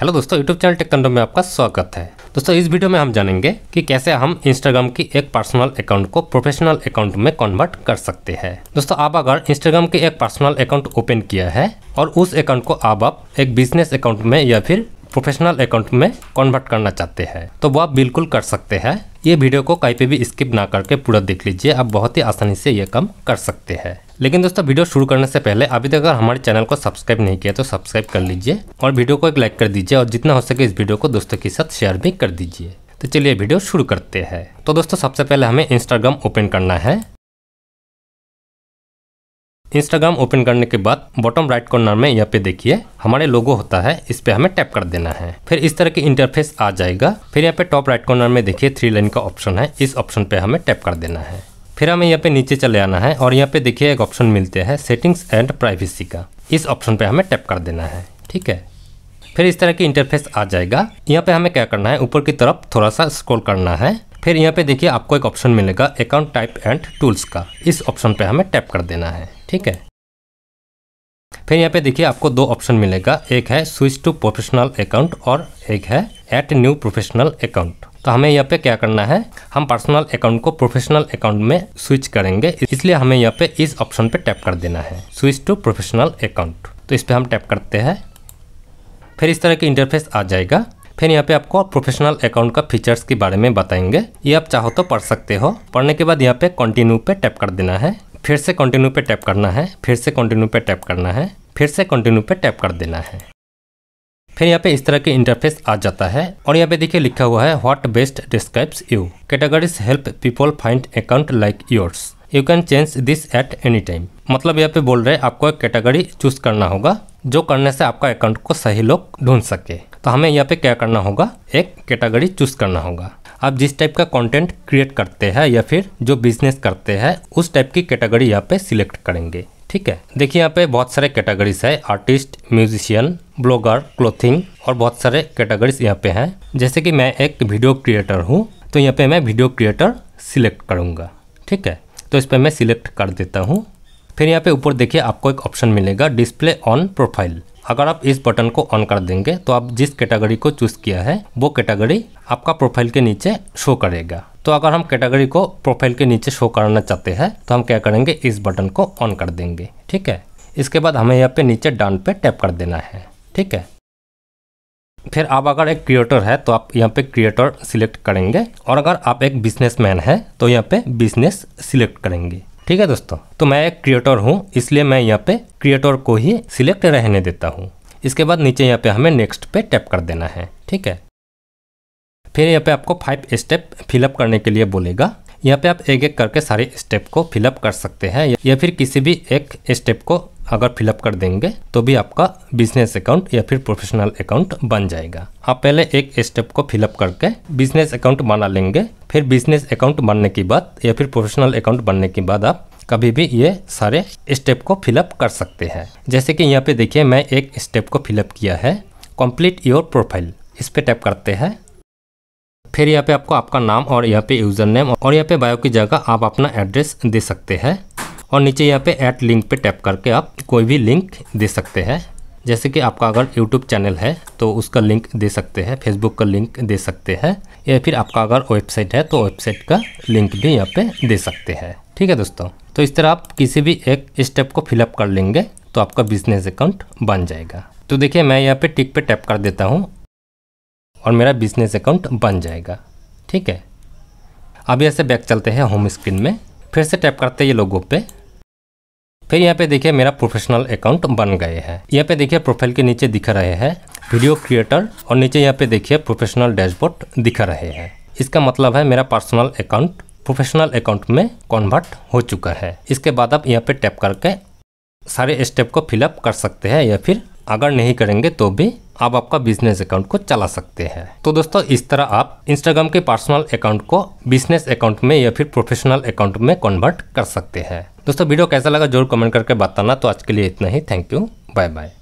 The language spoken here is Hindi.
हेलो दोस्तों यूट्यूब चैनल टेक में आपका स्वागत है दोस्तों इस वीडियो में हम जानेंगे कि कैसे हम इंस्टाग्राम की एक पर्सनल अकाउंट को प्रोफेशनल अकाउंट में कन्वर्ट कर सकते हैं दोस्तों आप अगर इंस्टाग्राम के एक पर्सनल अकाउंट ओपन किया है और उस अकाउंट को आप आप एक बिजनेस अकाउंट में या फिर प्रोफेशनल अकाउंट में कन्वर्ट करना चाहते हैं तो वो आप बिल्कुल कर सकते हैं ये वीडियो को कहीं पे भी स्किप ना करके पूरा देख लीजिए आप बहुत ही आसानी से ये काम कर सकते हैं लेकिन दोस्तों वीडियो शुरू करने से पहले अभी तक अगर हमारे चैनल को सब्सक्राइब नहीं किया तो सब्सक्राइब कर लीजिए और वीडियो को एक लाइक कर दीजिए और जितना हो सके इस वीडियो को दोस्तों के साथ शेयर भी कर दीजिए तो चलिए वीडियो शुरू करते हैं तो दोस्तों सबसे पहले हमें इंस्टाग्राम ओपन करना है इंस्टाग्राम ओपन करने के बाद बॉटम राइट कॉर्नर में यहाँ पे देखिए हमारे लोगो होता है इस पे हमें टैप कर देना है फिर इस तरह की इंटरफेस आ जाएगा फिर यहाँ पे टॉप राइट कॉर्नर में देखिए थ्री लाइन का ऑप्शन है इस ऑप्शन पे हमें टैप कर देना है फिर हमें यहाँ पे नीचे चले आना है और यहाँ पे देखिए एक ऑप्शन मिलते हैं सेटिंग्स एंड प्राइवेसी का इस ऑप्शन पे हमें टैप कर देना है ठीक है फिर इस तरह की इंटरफेस आ जाएगा यहाँ पे हमें क्या करना है ऊपर की तरफ थोड़ा सा स्क्रोल करना है फिर यहाँ पे देखिए आपको एक ऑप्शन मिलेगा अकाउंट टाइप एंड टूल्स का इस ऑप्शन पे हमें टैप कर देना है ठीक है फिर यहाँ पे देखिए आपको दो ऑप्शन मिलेगा एक है स्विच टू प्रोफेशनल अकाउंट और एक है एट न्यू प्रोफेशनल अकाउंट तो हमें यहाँ पे क्या करना है हम पर्सनल अकाउंट को प्रोफेशनल अकाउंट में स्विच करेंगे इसलिए हमें यहाँ पे इस ऑप्शन पे टैप कर देना है स्विच टू प्रोफेशनल अकाउंट तो इस पर हम टैप करते हैं फिर इस तरह की इंटरफेस आ जाएगा फिर यहाँ पे आपको प्रोफेशनल अकाउंट का फीचर्स के बारे में बताएंगे ये आप चाहो तो पढ़ सकते हो पढ़ने के बाद यहाँ पे कंटिन्यू पे टैप कर देना है फिर से कंटिन्यू पे टैप करना है फिर से कंटिन्यू पे टैप करना है फिर से कंटिन्यू पे टैप कर देना है फिर यहाँ पे इस तरह के इंटरफेस आ जाता है और यहाँ पे देखिए लिखा हुआ है what best describes you categories help people find account like yours you can change this at any time मतलब यहाँ पे बोल रहे हैं आपको एक कैटेगरी चूज करना होगा जो करने से आपका अकाउंट को सही लोग ढूंढ सके तो हमें यहाँ पे क्या करना होगा एक कैटेगरी चूज करना होगा आप जिस टाइप का कंटेंट क्रिएट करते हैं या फिर जो बिजनेस करते हैं उस टाइप की कैटेगरी यहाँ पे सिलेक्ट करेंगे ठीक है देखिए यहाँ पे बहुत सारे कैटेगरीज है आर्टिस्ट म्यूजिशियन ब्लॉगर क्लोथिंग और बहुत सारे कैटेगरीज यहाँ पे हैं जैसे कि मैं एक वीडियो क्रिएटर हूँ तो यहाँ पे मैं वीडियो क्रिएटर सिलेक्ट करूँगा ठीक है तो इस पर मैं सिलेक्ट कर देता हूँ फिर यहाँ पे ऊपर देखिए आपको एक ऑप्शन मिलेगा डिस्प्ले ऑन प्रोफाइल अगर आप इस बटन को ऑन कर देंगे तो आप जिस कैटेगरी को चूज किया है वो कैटेगरी आपका प्रोफाइल के नीचे शो करेगा तो अगर हम कैटेगरी को प्रोफाइल के नीचे शो करना चाहते हैं तो हम क्या करेंगे इस बटन को ऑन कर देंगे ठीक है इसके बाद हमें यहाँ पे नीचे डाउन पे टैप कर देना है ठीक है फिर आप अगर एक क्रिएटर है तो आप यहाँ पे क्रिएटर सिलेक्ट करेंगे और अगर आप एक बिजनेसमैन है तो यहाँ पे बिजनेस सिलेक्ट करेंगे ठीक है दोस्तों तो मैं एक क्रिएटर हूँ इसलिए मैं यहाँ पे क्रिएटर को ही सिलेक्ट रहने देता हूँ इसके बाद नीचे यहाँ पे हमें नेक्स्ट पे टैप कर देना है ठीक है फिर यहाँ पे आपको फाइव स्टेप फिलअप करने के लिए बोलेगा यहाँ पे आप एक एक करके सारे स्टेप को फिलअप कर सकते हैं या फिर किसी भी एक स्टेप को अगर फिलअप कर देंगे तो भी आपका बिजनेस अकाउंट या फिर प्रोफेशनल अकाउंट बन जाएगा आप पहले एक स्टेप को फिलअप करके बिजनेस अकाउंट बना लेंगे फिर बिजनेस अकाउंट बनने के बाद या फिर प्रोफेशनल अकाउंट बनने के बाद आप कभी भी ये सारे स्टेप को फिलअप कर सकते हैं जैसे कि यहाँ पे देखिए मैं एक स्टेप को फिलअप किया है कंप्लीट योर प्रोफाइल इस पर टैप करते हैं फिर यहाँ पे आपको आपका नाम और यहाँ पे यूज़र नेम और यहाँ पे बायो की जगह आप अपना एड्रेस दे सकते हैं और नीचे यहाँ पे ऐड लिंक पे टैप करके आप कोई भी लिंक दे सकते हैं जैसे कि आपका अगर यूट्यूब चैनल है तो उसका लिंक दे सकते हैं फेसबुक का लिंक दे सकते हैं या फिर आपका अगर वेबसाइट है तो वेबसाइट का लिंक भी यहाँ पे दे सकते हैं ठीक है दोस्तों तो इस तरह आप किसी भी एक स्टेप को फिलअप कर लेंगे तो आपका बिजनेस अकाउंट बन जाएगा तो देखिए मैं यहाँ पे टिक पे टैप कर देता हूँ और मेरा बिजनेस अकाउंट बन जाएगा ठीक है अब यहाँ से बैक चलते हैं होम स्क्रीन में फिर से टैप करते हैं ये लोगों पे फिर यहाँ पे देखिए मेरा प्रोफेशनल अकाउंट बन गए हैं यहाँ पे देखिए प्रोफाइल के नीचे दिख रहे हैं वीडियो क्रिएटर और नीचे यहाँ पे देखिए प्रोफेशनल डैशबोर्ड दिख रहे हैं इसका मतलब है मेरा पर्सनल अकाउंट प्रोफेशनल अकाउंट में कन्वर्ट हो चुका है इसके बाद आप यहाँ पे टैप करके सारे स्टेप को फिलअप कर सकते हैं या फिर अगर नहीं करेंगे तो भी आप आपका बिजनेस अकाउंट को चला सकते हैं तो दोस्तों इस तरह आप इंस्टाग्राम के पर्सनल अकाउंट को बिजनेस अकाउंट में या फिर प्रोफेशनल अकाउंट में कन्वर्ट कर सकते हैं दोस्तों वीडियो कैसा लगा जरूर कमेंट करके बताना तो आज के लिए इतना ही थैंक यू बाय बाय